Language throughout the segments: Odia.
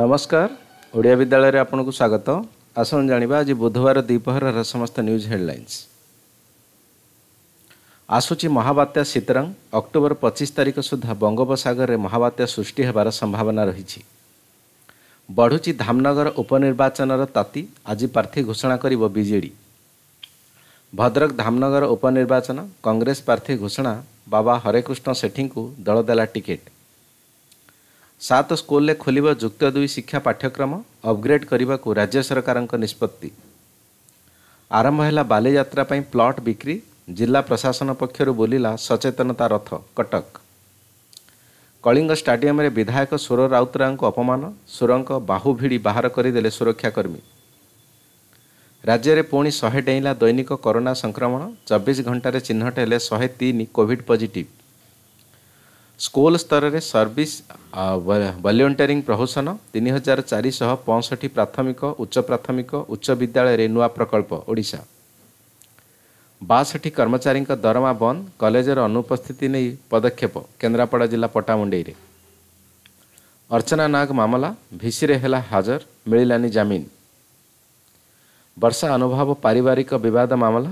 ନମସ୍କାର ଓଡ଼ିଆ ବିଦ୍ୟାଳୟରେ ଆପଣଙ୍କୁ ସ୍ୱାଗତ ଆସନ୍ତୁ ଜାଣିବା ଆଜି ବୁଧବାର ଦ୍ୱିପହରର ସମସ୍ତ ନ୍ୟୁଜ୍ ହେଡ଼ଲାଇନ୍ସ ଆସୁଛି ମହାବାତ୍ୟା ସୀତରାମ ଅକ୍ଟୋବର ପଚିଶ ତାରିଖ ସୁଦ୍ଧା ବଙ୍ଗୋପସାଗରରେ ମହାବାତ୍ୟା ସୃଷ୍ଟି ହେବାର ସମ୍ଭାବନା ରହିଛି ବଢ଼ୁଛି ଧାମନଗର ଉପନିର୍ବାଚନର ତାତି ଆଜି ପ୍ରାର୍ଥୀ ଘୋଷଣା କରିବ ବିଜେଡ଼ି ଭଦ୍ରକ ଧାମନଗର ଉପନିର୍ବାଚନ କଂଗ୍ରେସ ପ୍ରାର୍ଥୀ ଘୋଷଣା ବାବା ହରେକୃଷ୍ଣ ସେଠୀଙ୍କୁ ଦଳ ଦେଲା ଟିକେଟ୍ ସାତ ସ୍କୁଲରେ ଖୋଲିବ ଯୁକ୍ତ ଦୁଇ ଶିକ୍ଷା ପାଠ୍ୟକ୍ରମ ଅପଗ୍ରେଡ଼ କରିବାକୁ ରାଜ୍ୟ ସରକାରଙ୍କ ନିଷ୍ପତ୍ତି ଆରମ୍ଭ ହେଲା ବାଲିଯାତ୍ରା ପାଇଁ ପ୍ଲଟ୍ ବିକ୍ରି ଜିଲ୍ଲା ପ୍ରଶାସନ ପକ୍ଷରୁ ବୁଲିଲା ସଚେତନତା ରଥ କଟକ କଳିଙ୍ଗ ଷ୍ଟାଡିୟମରେ ବିଧାୟକ ସୁର ରାଉତରାୟଙ୍କୁ ଅପମାନ ସୁରଙ୍କ ବାହୁ ଭିଡ଼ି ବାହାର କରିଦେଲେ ସୁରକ୍ଷାକର୍ମୀ ରାଜ୍ୟରେ ପୁଣି ଶହେ ଡେଇଁଲା ଦୈନିକ କରୋନା ସଂକ୍ରମଣ ଚବିଶ ଘଣ୍ଟାରେ ଚିହ୍ନଟ ହେଲେ ଶହେ ତିନି କୋଭିଡ଼ ପଜିଟିଭ୍ ସ୍କୁଲ ସ୍ତରରେ ସର୍ଭିସ୍ ଭଲ୍ୟଣ୍ଟିୟରିଂ ପ୍ରହୋସନ ତିନି ହଜାର ଚାରିଶହ ପଞ୍ଚଷଠି ପ୍ରାଥମିକ ଉଚ୍ଚ ପ୍ରାଥମିକ ଉଚ୍ଚ ବିଦ୍ୟାଳୟରେ ନୂଆ ପ୍ରକଳ୍ପ ଓଡ଼ିଶା ବାଷଠି କର୍ମଚାରୀଙ୍କ ଦରମା ବନ୍ଦ କଲେଜର ଅନୁପସ୍ଥିତି ନେଇ ପଦକ୍ଷେପ କେନ୍ଦ୍ରାପଡ଼ା ଜିଲ୍ଲା ପଟ୍ଟାମୁଣ୍ଡେଇରେ ଅର୍ଚ୍ଚନା ନାଗ ମାମଲା ଭିସିରେ ହେଲା ହାଜର ମିଳିଲାନି ଜାମିନ ବର୍ଷା ଅନୁଭବ ପାରିବାରିକ ବିବାଦ ମାମଲା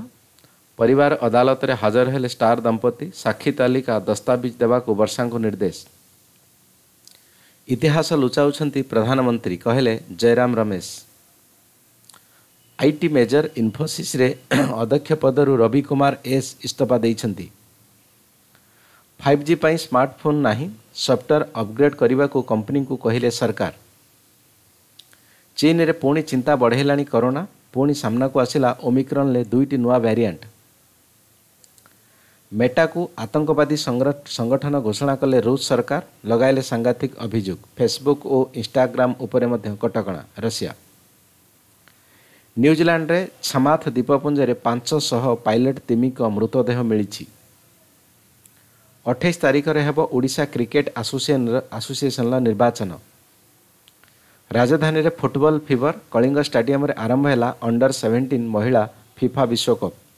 ପରିବାର ଅଦାଲତରେ ହାଜର ହେଲେ ଷ୍ଟାର ଦମ୍ପତି ସାକ୍ଷୀ ତାଲିକା ଦସ୍ତାବିଜ ଦେବାକୁ ବର୍ଷାଙ୍କୁ ନିର୍ଦ୍ଦେଶ ଇତିହାସ ଲୁଚାଉଛନ୍ତି ପ୍ରଧାନମନ୍ତ୍ରୀ କହିଲେ ଜୟରାମ ରମେଶ ଆଇଟି ମେଜର ଇନ୍ଫୋସିସ୍ରେ ଅଧ୍ୟକ୍ଷ ପଦରୁ ରବି କୁମାର ଏସ୍ ଇସ୍ତଫା ଦେଇଛନ୍ତି ଫାଇଭ୍ ଜି ପାଇଁ ସ୍ମାର୍ଟଫୋନ୍ ନାହିଁ ସଫ୍ଟୱେର୍ ଅପଗ୍ରେଡ୍ କରିବାକୁ କମ୍ପାନୀଙ୍କୁ କହିଲେ ସରକାର ଚୀନରେ ପୁଣି ଚିନ୍ତା ବଢ଼େଇଲାଣି କରୋନା ପୁଣି ସାମ୍ନାକୁ ଆସିଲା ଓମିକ୍ରନ୍ରେ ଦୁଇଟି ନୂଆ ଭ୍ୟାରିଆଣ୍ଟ ମେଟାକୁ ଆତଙ୍କବାଦୀ ସଂଗଠନ ଘୋଷଣା କଲେ ରୁଷ ସରକାର ଲଗାଇଲେ ସାଙ୍ଘାତିକ ଅଭିଯୋଗ ଫେସବୁକ୍ ଓ ଇନ୍ଷ୍ଟାଗ୍ରାମ ଉପରେ ମଧ୍ୟ କଟକଣା ରଷିଆ ନ୍ୟୁଜିଲାଣ୍ଡରେ ଛାମାଥ ଦ୍ୱୀପପୁଞ୍ଜରେ ପାଞ୍ଚଶହ ପାଇଲଟ୍ ତିମିଙ୍କ ମୃତଦେହ ମିଳିଛି ଅଠେଇଶ ତାରିଖରେ ହେବ ଓଡ଼ିଶା କ୍ରିକେଟ ଆସୋସିଏସନ୍ର ଆସୋସିଏସନର ନିର୍ବାଚନ ରାଜଧାନୀରେ ଫୁଟବଲ ଫିଭର କଳିଙ୍ଗ ଷ୍ଟାଡିୟମରେ ଆରମ୍ଭ ହେଲା ଅଣ୍ଡର ସେଭେଣ୍ଟିନ୍ ମହିଳା ଫିଫା ବିଶ୍ୱକପ୍